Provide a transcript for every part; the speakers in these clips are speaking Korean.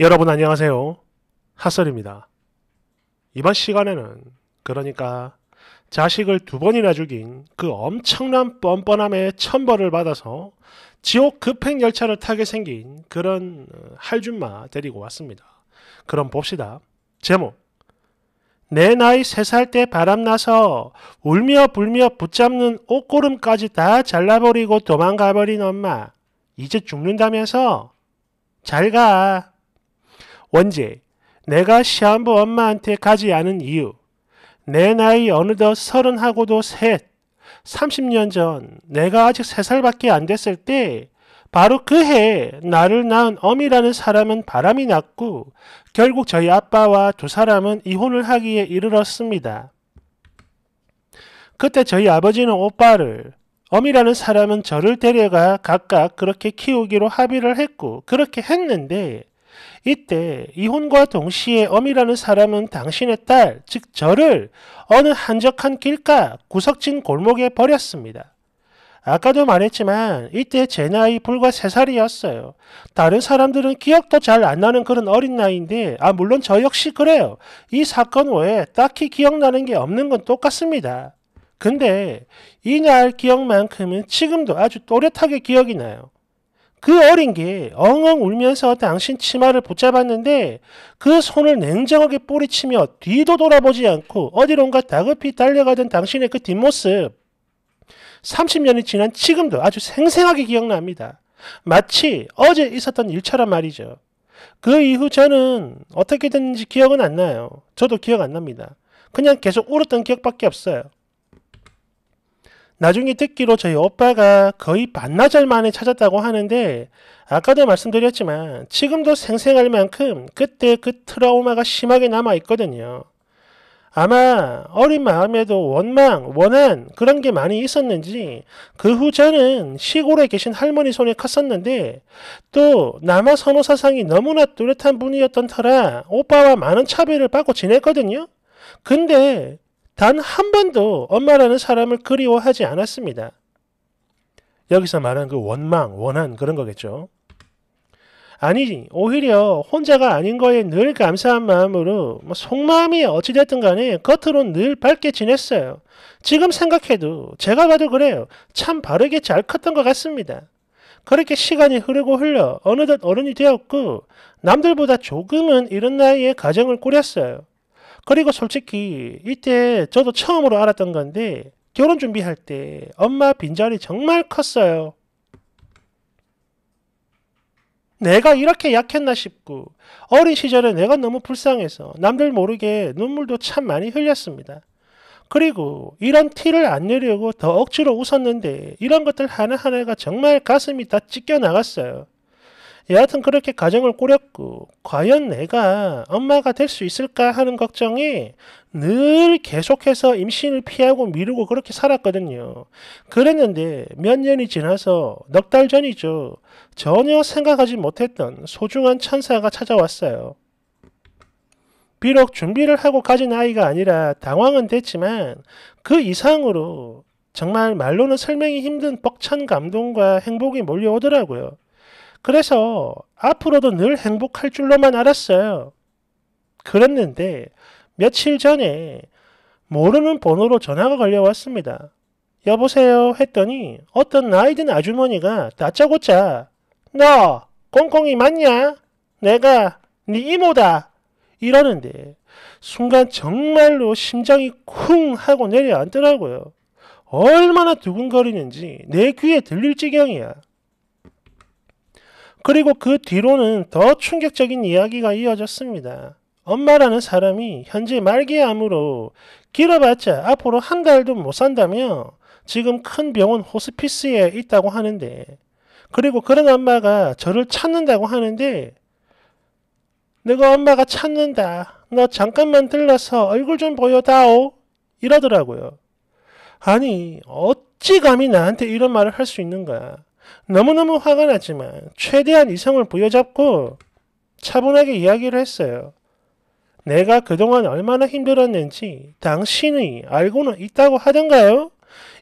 여러분 안녕하세요. 핫설입니다. 이번 시간에는 그러니까 자식을 두 번이나 죽인 그 엄청난 뻔뻔함에 천벌을 받아서 지옥 급행열차를 타게 생긴 그런 어, 할줌마 데리고 왔습니다. 그럼 봅시다. 제목 내 나이 세 살 때 바람나서 울며 불며 붙잡는 옷고름까지 다 잘라버리고 도망가버린 엄마 이제 죽는다면서? 잘가. 원제, 내가 시한부 엄마한테 가지 않은 이유, 내 나이 어느덧 서른하고도 셋, 30년 전 내가 아직 3살밖에 안 됐을 때 바로 그해에 나를 낳은 엄이라는 사람은 바람이 났고 결국 저희 아빠와 두 사람은 이혼을 하기에 이르렀습니다. 그때 저희 아버지는 오빠를 엄이라는 사람은 저를 데려가 각각 그렇게 키우기로 합의를 했고 그렇게 했는데 이때 이혼과 동시에 엄이라는 사람은 당신의 딸, 즉 저를 어느 한적한 길가 구석진 골목에 버렸습니다. 아까도 말했지만 이때 제 나이 불과 3살이었어요. 다른 사람들은 기억도 잘 안 나는 그런 어린 나이인데 아 물론 저 역시 그래요. 이 사건 외에 딱히 기억나는 게 없는 건 똑같습니다. 근데 이날 기억만큼은 지금도 아주 또렷하게 기억이 나요. 그 어린 게 엉엉 울면서 당신 치마를 붙잡았는데 그 손을 냉정하게 뿌리치며 뒤도 돌아보지 않고 어디론가 다급히 달려가던 당신의 그 뒷모습 30년이 지난 지금도 아주 생생하게 기억납니다. 마치 어제 있었던 일처럼 말이죠. 그 이후 저는 어떻게 됐는지 기억은 안 나요. 저도 기억 안 납니다. 그냥 계속 울었던 기억밖에 없어요. 나중에 듣기로 저희 오빠가 거의 반나절 만에 찾았다고 하는데 아까도 말씀드렸지만 지금도 생생할 만큼 그때 그 트라우마가 심하게 남아있거든요. 아마 어린 마음에도 원망, 원한 그런 게 많이 있었는지 그 후 저는 시골에 계신 할머니 손에 컸었는데 또 남아 선호 사상이 너무나 뚜렷한 분이었던 터라 오빠와 많은 차별을 받고 지냈거든요. 근데 단한 번도 엄마라는 사람을 그리워하지 않았습니다. 여기서 말하는 그 원망, 원한 그런 거겠죠. 아니, 오히려 혼자가 아닌 거에 늘 감사한 마음으로 뭐 속마음이 어찌됐든 간에 겉으론 늘 밝게 지냈어요. 지금 생각해도 제가 봐도 그래요. 참 바르게 잘 컸던 것 같습니다. 그렇게 시간이 흐르고 흘러 어느덧 어른이 되었고 남들보다 조금은 이런 나이에 가정을 꾸렸어요. 그리고 솔직히 이때 저도 처음으로 알았던 건데 결혼 준비할 때 엄마 빈자리 정말 컸어요. 내가 이렇게 약했나 싶고 어린 시절에 내가 너무 불쌍해서 남들 모르게 눈물도 참 많이 흘렸습니다. 그리고 이런 티를 안 내려고 더 억지로 웃었는데 이런 것들 하나하나가 정말 가슴이 다 찢겨 나갔어요. 여하튼 그렇게 가정을 꾸렸고 과연 내가 엄마가 될 수 있을까 하는 걱정이 늘 계속해서 임신을 피하고 미루고 그렇게 살았거든요. 그랬는데 몇 년이 지나서 넉 달 전이죠. 전혀 생각하지 못했던 소중한 천사가 찾아왔어요. 비록 준비를 하고 가진 아이가 아니라 당황은 됐지만 그 이상으로 정말 말로는 설명이 힘든 벅찬 감동과 행복이 몰려오더라고요. 그래서 앞으로도 늘 행복할 줄로만 알았어요. 그랬는데 며칠 전에 모르는 번호로 전화가 걸려왔습니다. 여보세요 했더니 어떤 나이든 아주머니가 다짜고짜 너 꽁꽁이 맞냐? 내가 네 이모다 이러는데 순간 정말로 심장이 쿵 하고 내려앉더라고요. 얼마나 두근거리는지 내 귀에 들릴 지경이야. 그리고 그 뒤로는 더 충격적인 이야기가 이어졌습니다. 엄마라는 사람이 현재 말기암으로 길어봤자 앞으로 한 달도 못 산다며 지금 큰 병원 호스피스에 있다고 하는데 그리고 그런 엄마가 저를 찾는다고 하는데 내가 엄마가 찾는다. 너 잠깐만 들러서 얼굴 좀 보여다오. 이러더라고요. 아니 어찌 감히 나한테 이런 말을 할 수 있는가. 너무너무 화가 나지만 최대한 이성을 부여잡고 차분하게 이야기를 했어요. 내가 그동안 얼마나 힘들었는지 당신이 알고는 있다고 하던가요?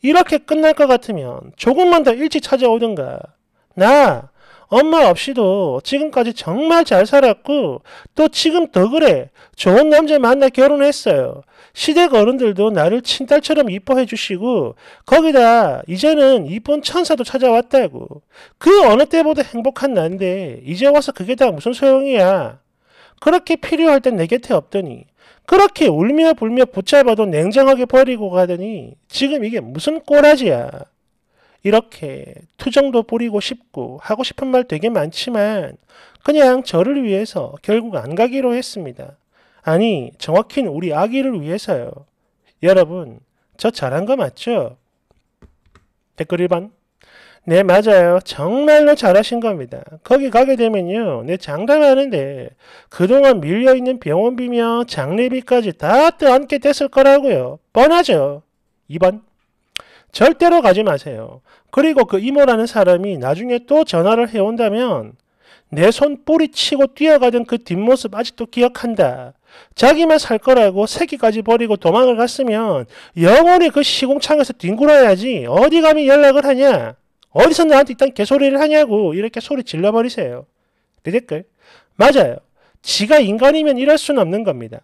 이렇게 끝날 것 같으면 조금만 더 일찍 찾아오던가. 나 엄마 없이도 지금까지 정말 잘 살았고 또 지금 더 그래 좋은 남자 만나 결혼했어요. 시댁 어른들도 나를 친딸처럼 이뻐해 주시고 거기다 이제는 이쁜 천사도 찾아왔다고 그 어느 때보다 행복한 난데 이제 와서 그게 다 무슨 소용이야. 그렇게 필요할 땐 내 곁에 없더니 그렇게 울며 불며 붙잡아도 냉정하게 버리고 가더니 지금 이게 무슨 꼬라지야. 이렇게 투정도 부리고 싶고 하고 싶은 말 되게 많지만 그냥 저를 위해서 결국 안 가기로 했습니다. 아니, 정확히는 우리 아기를 위해서요. 여러분, 저 잘한 거 맞죠? 댓글 1번. 네, 맞아요. 정말로 잘하신 겁니다. 거기 가게 되면요. 내 장담하는데 그동안 밀려있는 병원비며 장례비까지 다 떠안게 됐을 거라고요. 뻔하죠. 2번. 절대로 가지 마세요. 그리고 그 이모라는 사람이 나중에 또 전화를 해온다면 내 손 뿌리치고 뛰어가던 그 뒷모습 아직도 기억한다. 자기만 살 거라고 새끼까지 버리고 도망을 갔으면 영원히 그 시공창에서 뒹굴어야지 어디 가면 연락을 하냐? 어디서 나한테 일단 개소리를 하냐고 이렇게 소리 질러버리세요. 내 댓글 맞아요. 지가 인간이면 이럴 수는 없는 겁니다.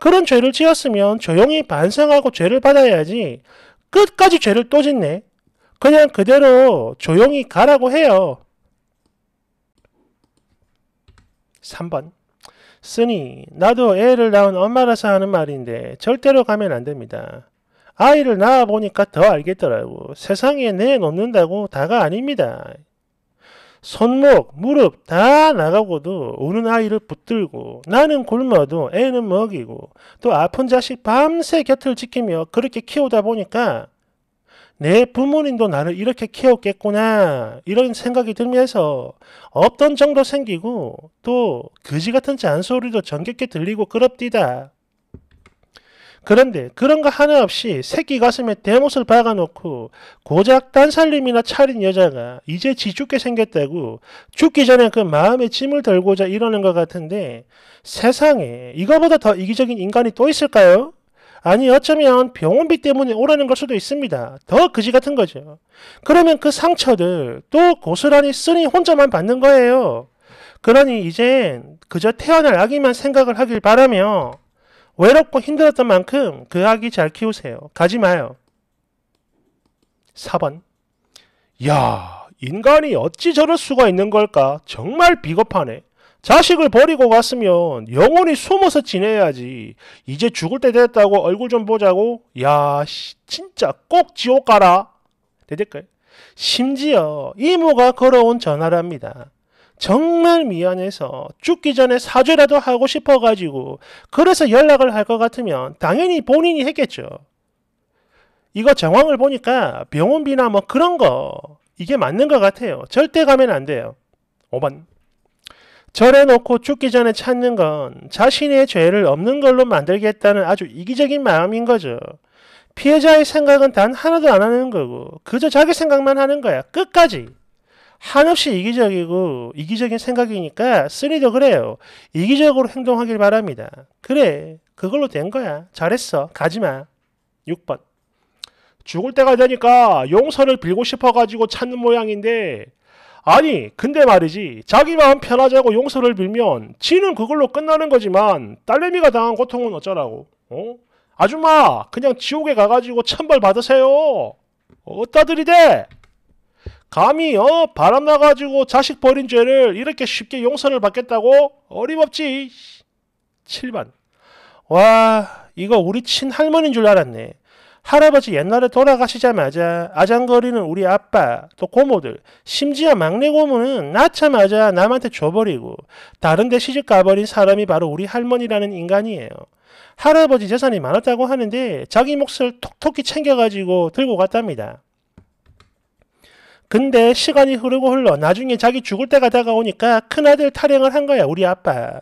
그런 죄를 지었으면 조용히 반성하고 죄를 받아야지 끝까지 죄를 또 짓네. 그냥 그대로 조용히 가라고 해요. 3번. 쓰니 나도 애를 낳은 엄마라서 하는 말인데 절대로 가면 안 됩니다. 아이를 낳아보니까 더 알겠더라고. 세상에 내놓는다고 다가 아닙니다. 손목, 무릎 다 나가고도 우는 아이를 붙들고 나는 굶어도 애는 먹이고 또 아픈 자식 밤새 곁을 지키며 그렇게 키우다 보니까 내 부모님도 나를 이렇게 키웠겠구나 이런 생각이 들면서 없던 정도 생기고 또 그지 같은 잔소리도 정겹게 들리고 그럽디다. 그런데 그런 거 하나 없이 새끼 가슴에 대못을 박아놓고 고작 딴살림이나 차린 여자가 이제 지 죽게 생겼다고 죽기 전에 그 마음의 짐을 덜고자 이러는 것 같은데 세상에 이거보다 더 이기적인 인간이 또 있을까요? 아니 어쩌면 병원비 때문에 오라는 걸 수도 있습니다. 더 그지 같은 거죠. 그러면 그 상처들 또 고스란히 쓰니 혼자만 받는 거예요. 그러니 이젠 그저 태어날 아기만 생각을 하길 바라며 외롭고 힘들었던 만큼 그 아기 잘 키우세요. 가지 마요. 4번. 야, 인간이 어찌 저럴 수가 있는 걸까? 정말 비겁하네. 자식을 버리고 갔으면 영원히 숨어서 지내야지. 이제 죽을 때 됐다고 얼굴 좀 보자고. 야, 씨, 진짜 꼭 지옥 가라. 대댓글. 네, 네, 심지어 이모가 걸어온 전화랍니다. 정말 미안해서 죽기 전에 사죄라도 하고 싶어가지고 그래서 연락을 할 것 같으면 당연히 본인이 했겠죠. 이거 정황을 보니까 병원비나 뭐 그런 거 이게 맞는 것 같아요. 절대 가면 안 돼요. 5번 절에 놓고 죽기 전에 찾는 건 자신의 죄를 없는 걸로 만들겠다는 아주 이기적인 마음인 거죠. 피해자의 생각은 단 하나도 안 하는 거고 그저 자기 생각만 하는 거야. 끝까지. 한없이 이기적이고 이기적인 생각이니까 쓰리도 그래요. 이기적으로 행동하길 바랍니다. 그래, 그걸로 된 거야. 잘했어. 가지마. 6번. 죽을 때가 되니까 용서를 빌고 싶어가지고 찾는 모양인데 아니 근데 말이지 자기 마음 편하자고 용서를 빌면 지는 그걸로 끝나는 거지만 딸내미가 당한 고통은 어쩌라고 어? 아줌마 그냥 지옥에 가가지고 천벌 받으세요 어따 들이대 감히 어 바람 나가지고 자식 버린 죄를 이렇게 쉽게 용서를 받겠다고 어림없지. 7번 와 이거 우리 친할머니인 줄 알았네. 할아버지 옛날에 돌아가시자마자 아장거리는 우리 아빠, 또 고모들, 심지어 막내 고모는 낳자마자 남한테 줘버리고 다른 데 시집 가버린 사람이 바로 우리 할머니라는 인간이에요. 할아버지 재산이 많았다고 하는데 자기 몫을 톡톡히 챙겨가지고 들고 갔답니다. 근데 시간이 흐르고 흘러 나중에 자기 죽을 때가 다가오니까 큰아들 탈행을 한 거야 우리 아빠.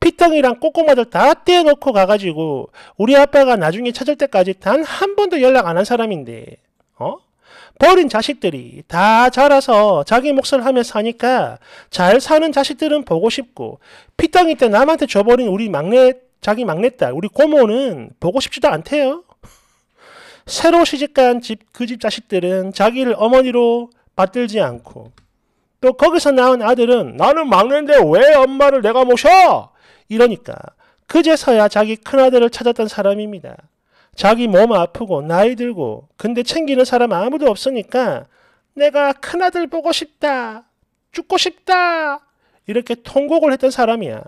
피덩이랑 꼬꼬마들 다 떼어놓고 가가지고 우리 아빠가 나중에 찾을 때까지 단 한 번도 연락 안 한 사람인데 어? 버린 자식들이 다 자라서 자기 몫을 하며 사니까 잘 사는 자식들은 보고 싶고 피덩이 때 남한테 줘버린 우리 막내 자기 막내딸 우리 고모는 보고 싶지도 않대요. 새로 시집간 집 그집 그 자식들은 자기를 어머니로 받들지 않고 또 거기서 낳은 아들은 나는 막내인데 왜 엄마를 내가 모셔? 이러니까 그제서야 자기 큰아들을 찾았던 사람입니다. 자기 몸 아프고 나이 들고 근데 챙기는 사람 아무도 없으니까 내가 큰아들 보고 싶다. 죽고 싶다. 이렇게 통곡을 했던 사람이야.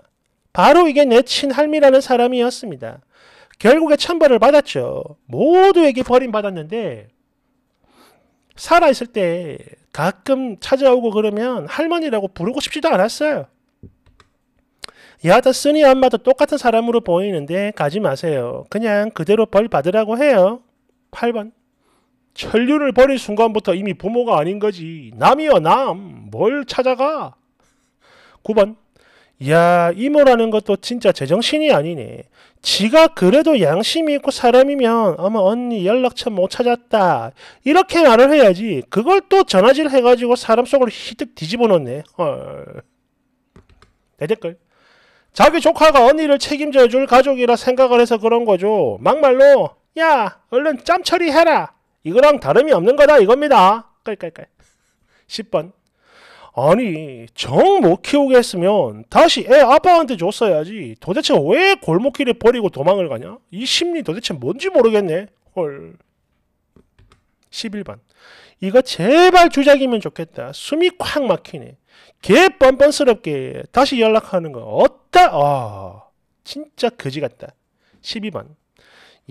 바로 이게 내 친할미라는 사람이었습니다. 결국에 천벌을 받았죠. 모두에게 버림받았는데 살아있을 때 가끔 찾아오고 그러면 할머니라고 부르고 싶지도 않았어요. 야다 쓰니 엄마도 똑같은 사람으로 보이는데 가지 마세요. 그냥 그대로 벌 받으라고 해요. 8번. 천륜을 버릴 순간부터 이미 부모가 아닌 거지. 남이여 남. 뭘 찾아가? 9번. 야 이모라는 것도 진짜 제정신이 아니네. 지가 그래도 양심이 있고 사람이면 어머 언니 연락처 못 찾았다 이렇게 말을 해야지 그걸 또 전화질 해가지고 사람 속을 히득 뒤집어 놓네 헐 대댓글 자기 조카가 언니를 책임져 줄 가족이라 생각을 해서 그런 거죠 막말로 야 얼른 짬 처리해라 이거랑 다름이 없는 거다 이겁니다 깔깔깔 10번 아니 정 못 키우게 했으면 다시 애 아빠한테 줬어야지 도대체 왜 골목길에 버리고 도망을 가냐 이 심리 도대체 뭔지 모르겠네 헐 11번 이거 제발 주작이면 좋겠다 숨이 콱 막히네 개 뻔뻔스럽게 다시 연락하는 거 어따 아 진짜 거지 같다 12번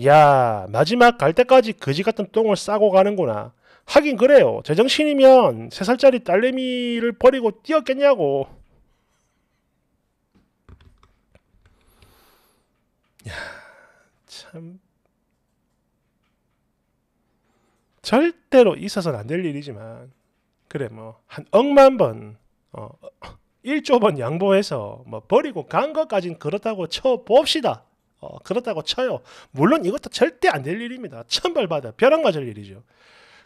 야 마지막 갈 때까지 거지 같은 똥을 싸고 가는구나 하긴 그래요. 제정신이면 세살짜리 딸내미를 버리고 뛰었겠냐고. 야, 참. 절대로 있어서는 안 될 일이지만, 그래, 뭐, 한 억만 번, 어, 1조 번 양보해서 뭐 버리고 간 것까진 그렇다고 쳐봅시다. 어, 그렇다고 쳐요. 물론 이것도 절대 안 될 일입니다. 천벌받아 벼랑 맞을 일이죠.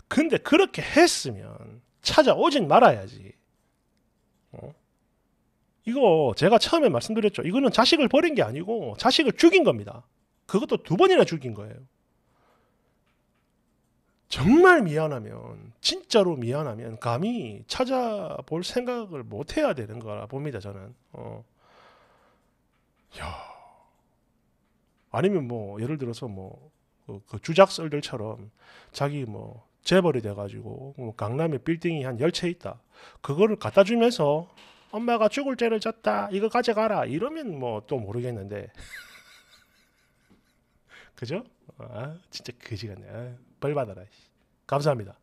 근데 그렇게 했으면 찾아오진 말아야지. 어? 이거 제가 처음에 말씀드렸죠. 이거는 자식을 버린 게 아니고 자식을 죽인 겁니다. 그것도 두 번이나 죽인 거예요. 정말 미안하면, 진짜로 미안하면 감히 찾아볼 생각을 못 해야 되는 거라 봅니다, 저는. 어. 야. 아니면 뭐 예를 들어서 뭐그 그 주작설들처럼 자기 뭐 재벌이 돼가지고 강남에 빌딩이 한 열 채 있다. 그거를 갖다 주면서 엄마가 죽을 죄를 졌다. 이거 가져가라. 이러면 뭐 또 모르겠는데. 그죠? 아, 진짜 그지 같네. 아, 벌 받아라. 감사합니다.